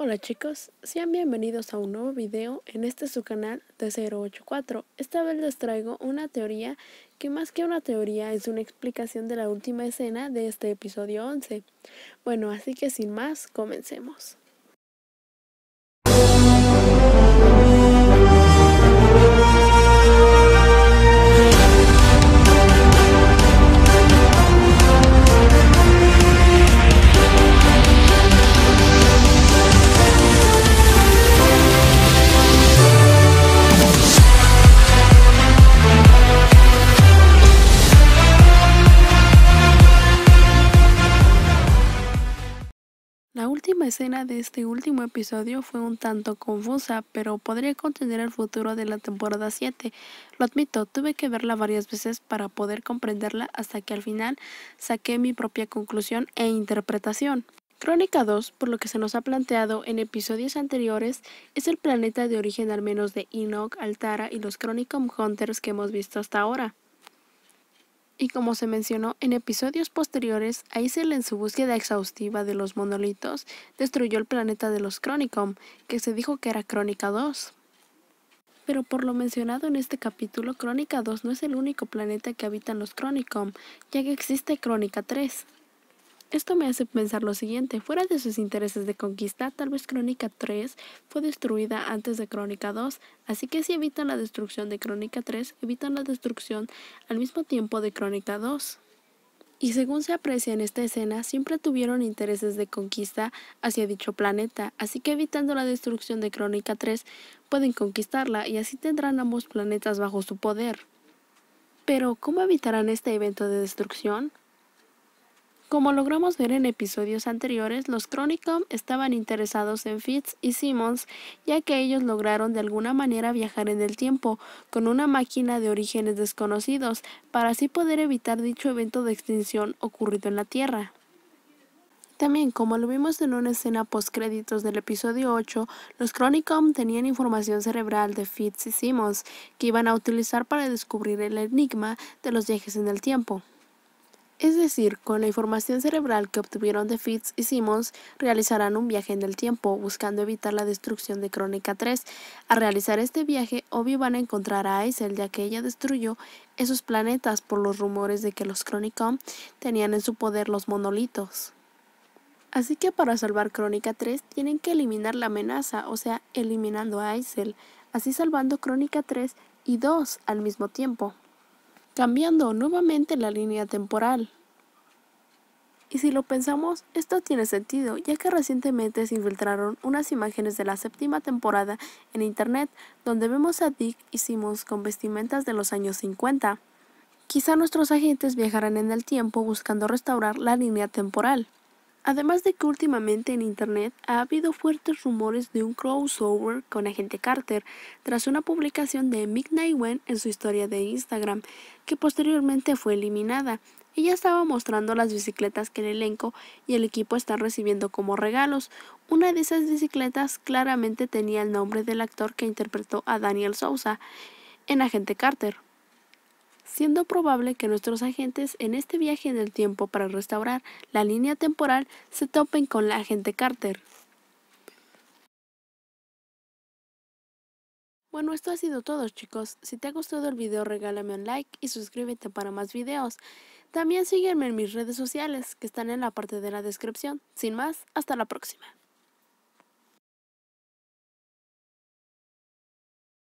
Hola chicos, sean bienvenidos a un nuevo video en este su canal de 084. Esta vez les traigo una teoría que más que una teoría es una explicación de la última escena de este episodio 11. Bueno, así que sin más, comencemos. La última escena de este último episodio fue un tanto confusa, pero podría contener el futuro de la temporada 7. Lo admito, tuve que verla varias veces para poder comprenderla hasta que al final saqué mi propia conclusión e interpretación. Crónica 2, por lo que se nos ha planteado en episodios anteriores, es el planeta de origen al menos de Enoch, Altara y los Chronicom Hunters que hemos visto hasta ahora y como se mencionó en episodios posteriores, Aisel, en su búsqueda exhaustiva de los monolitos destruyó el planeta de los Chronicom, que se dijo que era Crónica 2. Pero por lo mencionado en este capítulo, Crónica 2 no es el único planeta que habitan los Chronicom, ya que existe Crónica 3, esto me hace pensar lo siguiente, fuera de sus intereses de conquista, tal vez Crónica 3 fue destruida antes de Crónica 2, así que si evitan la destrucción de Crónica 3, evitan la destrucción al mismo tiempo de Crónica 2. Y según se aprecia en esta escena, siempre tuvieron intereses de conquista hacia dicho planeta, así que evitando la destrucción de Crónica 3, pueden conquistarla y así tendrán ambos planetas bajo su poder. Pero, ¿cómo evitarán este evento de destrucción? Como logramos ver en episodios anteriores, los Chronicom estaban interesados en Fitz y Simmons, ya que ellos lograron de alguna manera viajar en el tiempo con una máquina de orígenes desconocidos, para así poder evitar dicho evento de extinción ocurrido en la Tierra. También, como lo vimos en una escena postcréditos del episodio 8, los Chronicom tenían información cerebral de Fitz y Simmons, que iban a utilizar para descubrir el enigma de los viajes en el tiempo. Es decir, con la información cerebral que obtuvieron de Fitz y Simmons, realizarán un viaje en el tiempo buscando evitar la destrucción de Crónica 3. Al realizar este viaje, Obi van a encontrar a Aisel ya que ella destruyó esos planetas por los rumores de que los Chronicom tenían en su poder los monolitos. Así que para salvar Crónica 3 tienen que eliminar la amenaza, o sea, eliminando a Aisel, así salvando Crónica 3 y 2 al mismo tiempo cambiando nuevamente la línea temporal. Y si lo pensamos, esto tiene sentido, ya que recientemente se infiltraron unas imágenes de la séptima temporada en internet donde vemos a Dick y Simmons con vestimentas de los años 50. Quizá nuestros agentes viajarán en el tiempo buscando restaurar la línea temporal. Además de que últimamente en Internet ha habido fuertes rumores de un crossover con Agente Carter, tras una publicación de Mick Wen en su historia de Instagram, que posteriormente fue eliminada. Ella estaba mostrando las bicicletas que el elenco y el equipo están recibiendo como regalos. Una de esas bicicletas claramente tenía el nombre del actor que interpretó a Daniel Sousa en Agente Carter siendo probable que nuestros agentes en este viaje en el tiempo para restaurar la línea temporal se topen con la agente Carter. Bueno, esto ha sido todo chicos. Si te ha gustado el video regálame un like y suscríbete para más videos. También sígueme en mis redes sociales que están en la parte de la descripción. Sin más, hasta la próxima.